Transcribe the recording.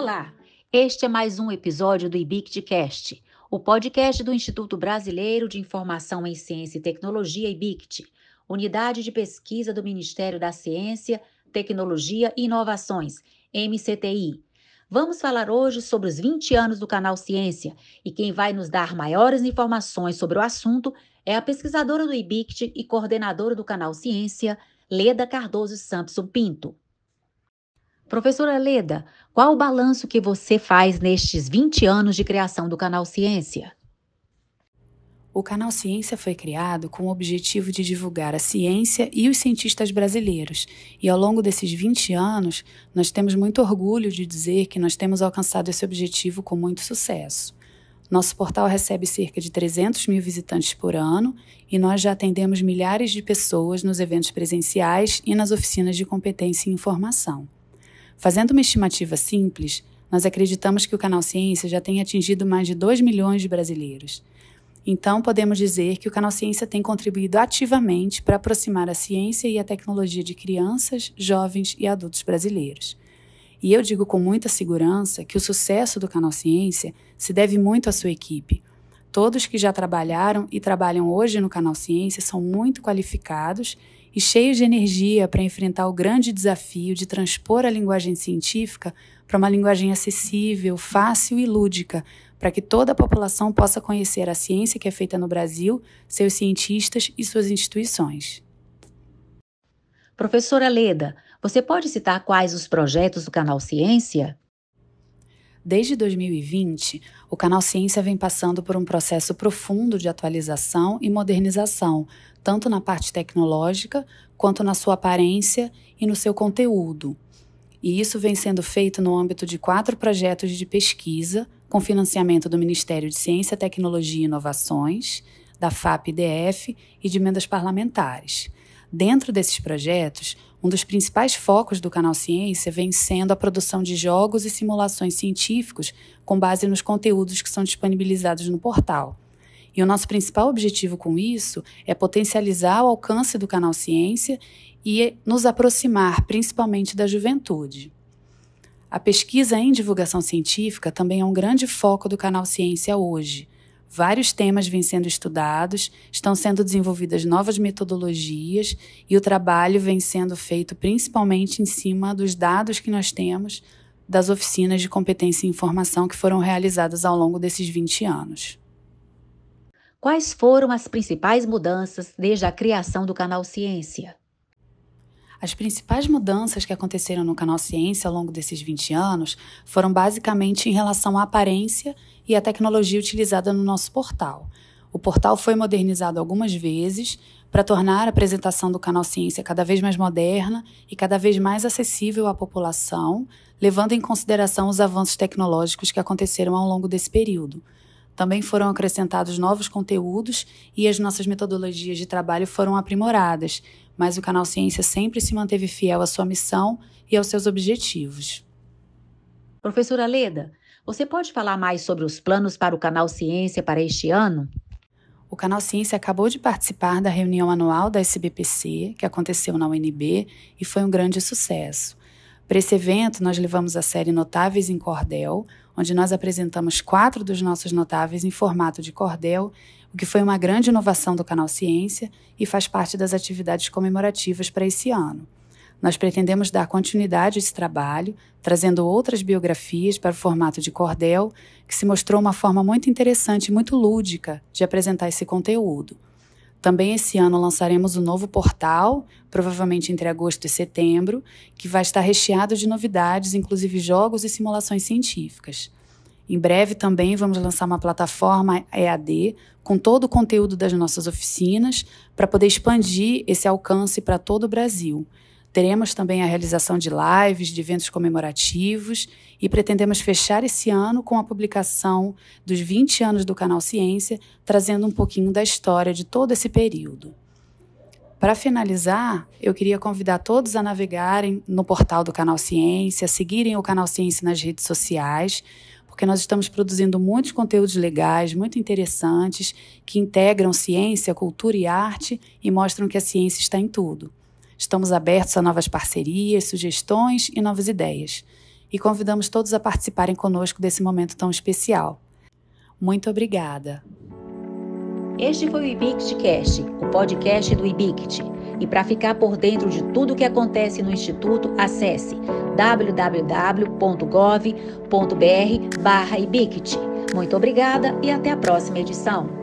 Olá, este é mais um episódio do IBICTcast, o podcast do Instituto Brasileiro de Informação em Ciência e Tecnologia, IBICT, unidade de pesquisa do Ministério da Ciência, Tecnologia e Inovações, MCTI. Vamos falar hoje sobre os 20 anos do canal Ciência e quem vai nos dar maiores informações sobre o assunto é a pesquisadora do IBICT e coordenadora do canal Ciência, Leda Cardoso Sampson Pinto. Professora Leda, qual o balanço que você faz nestes 20 anos de criação do canal Ciência? O canal Ciência foi criado com o objetivo de divulgar a ciência e os cientistas brasileiros. E ao longo desses 20 anos, nós temos muito orgulho de dizer que nós temos alcançado esse objetivo com muito sucesso. Nosso portal recebe cerca de 300 mil visitantes por ano e nós já atendemos milhares de pessoas nos eventos presenciais e nas oficinas de competência e informação. Fazendo uma estimativa simples, nós acreditamos que o canal Ciência já tem atingido mais de 2 milhões de brasileiros. Então, podemos dizer que o canal Ciência tem contribuído ativamente para aproximar a ciência e a tecnologia de crianças, jovens e adultos brasileiros. E eu digo com muita segurança que o sucesso do canal Ciência se deve muito à sua equipe. Todos que já trabalharam e trabalham hoje no canal Ciência são muito qualificados e cheios de energia para enfrentar o grande desafio de transpor a linguagem científica para uma linguagem acessível, fácil e lúdica, para que toda a população possa conhecer a ciência que é feita no Brasil, seus cientistas e suas instituições. Professora Leda, você pode citar quais os projetos do canal Ciência? Desde 2020, o canal Ciência vem passando por um processo profundo de atualização e modernização, tanto na parte tecnológica quanto na sua aparência e no seu conteúdo. E isso vem sendo feito no âmbito de quatro projetos de pesquisa, com financiamento do Ministério de Ciência, Tecnologia e Inovações, da fap df e de emendas parlamentares. Dentro desses projetos, um dos principais focos do canal Ciência vem sendo a produção de jogos e simulações científicos com base nos conteúdos que são disponibilizados no portal. E o nosso principal objetivo com isso é potencializar o alcance do canal Ciência e nos aproximar principalmente da juventude. A pesquisa em divulgação científica também é um grande foco do canal Ciência hoje Vários temas vêm sendo estudados, estão sendo desenvolvidas novas metodologias e o trabalho vem sendo feito principalmente em cima dos dados que nós temos das oficinas de competência e informação que foram realizadas ao longo desses 20 anos. Quais foram as principais mudanças desde a criação do canal Ciência? As principais mudanças que aconteceram no canal Ciência ao longo desses 20 anos foram basicamente em relação à aparência e à tecnologia utilizada no nosso portal. O portal foi modernizado algumas vezes para tornar a apresentação do canal Ciência cada vez mais moderna e cada vez mais acessível à população, levando em consideração os avanços tecnológicos que aconteceram ao longo desse período. Também foram acrescentados novos conteúdos e as nossas metodologias de trabalho foram aprimoradas, mas o canal Ciência sempre se manteve fiel à sua missão e aos seus objetivos. Professora Leda, você pode falar mais sobre os planos para o canal Ciência para este ano? O canal Ciência acabou de participar da reunião anual da SBPC, que aconteceu na UNB, e foi um grande sucesso. Para esse evento, nós levamos a série Notáveis em Cordel, onde nós apresentamos quatro dos nossos notáveis em formato de cordel, o que foi uma grande inovação do canal Ciência e faz parte das atividades comemorativas para esse ano. Nós pretendemos dar continuidade a esse trabalho, trazendo outras biografias para o formato de cordel, que se mostrou uma forma muito interessante e muito lúdica de apresentar esse conteúdo. Também esse ano lançaremos o um novo portal, provavelmente entre agosto e setembro, que vai estar recheado de novidades, inclusive jogos e simulações científicas. Em breve também vamos lançar uma plataforma EAD com todo o conteúdo das nossas oficinas para poder expandir esse alcance para todo o Brasil. Teremos também a realização de lives, de eventos comemorativos e pretendemos fechar esse ano com a publicação dos 20 anos do canal Ciência, trazendo um pouquinho da história de todo esse período. Para finalizar, eu queria convidar todos a navegarem no portal do canal Ciência, a seguirem o canal Ciência nas redes sociais, porque nós estamos produzindo muitos conteúdos legais, muito interessantes, que integram ciência, cultura e arte e mostram que a ciência está em tudo. Estamos abertos a novas parcerias, sugestões e novas ideias. E convidamos todos a participarem conosco desse momento tão especial. Muito obrigada! Este foi o IBICTCast, o podcast do IBICT. E para ficar por dentro de tudo o que acontece no Instituto, acesse www.gov.br/IBICT. Muito obrigada e até a próxima edição.